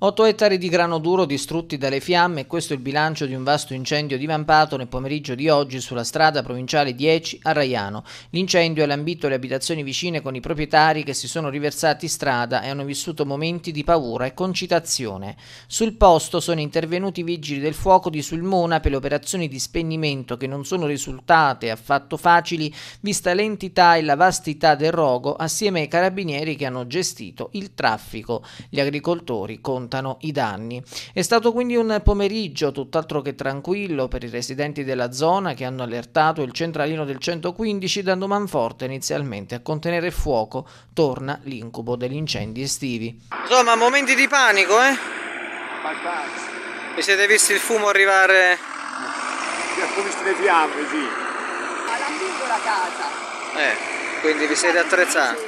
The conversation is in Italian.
8 ettari di grano duro distrutti dalle fiamme, questo è il bilancio di un vasto incendio divampato nel pomeriggio di oggi sulla strada provinciale 10 a Raiano. L'incendio ha lambito le abitazioni vicine con i proprietari che si sono riversati strada e hanno vissuto momenti di paura e concitazione. Sul posto sono intervenuti i vigili del fuoco di Sulmona per le operazioni di spegnimento che non sono risultate affatto facili vista l'entità e la vastità del rogo assieme ai carabinieri che hanno gestito il traffico. Gli agricoltori contano rimontano i danni. È stato quindi un pomeriggio tutt'altro che tranquillo per i residenti della zona che hanno allertato il centralino del 115 dando manforte inizialmente a contenere fuoco. Torna l'incubo degli incendi estivi. Insomma, momenti di panico, eh? Abbastanza. Vi siete visti il fumo arrivare? Sì, abbiamo visto le fiamme, sì. Alla piccola casa. Eh, quindi vi siete attrezzati?